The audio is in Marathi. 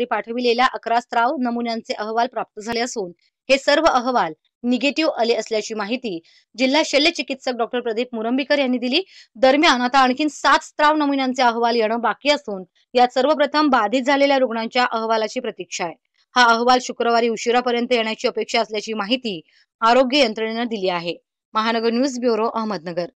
रात्री पाठविलेल्या अकरा स्त्राव नमुन्यांचे अहवाल प्राप्त झाले असून हे सर्व अहवाल निगेटिव्ह आले असल्याची माहिती जिल्हा शल्य चिकित्सक डॉक्टर प्रदीप मुरंबीकर यांनी दिली दरम्यान आता आणखी सात स्त्राव नमुन्यांचे अहवाल येणं बाकी असून यात सर्वप्रथम बाधित झालेल्या रुग्णांच्या अहवालाची प्रतीक्षा आहे हा अहवाल शुक्रवारी उशिरापर्यंत येण्याची अपेक्षा असल्याची माहिती आरोग्य यंत्रणेनं दिली आहे महानगर न्यूज ब्युरो अहमदनगर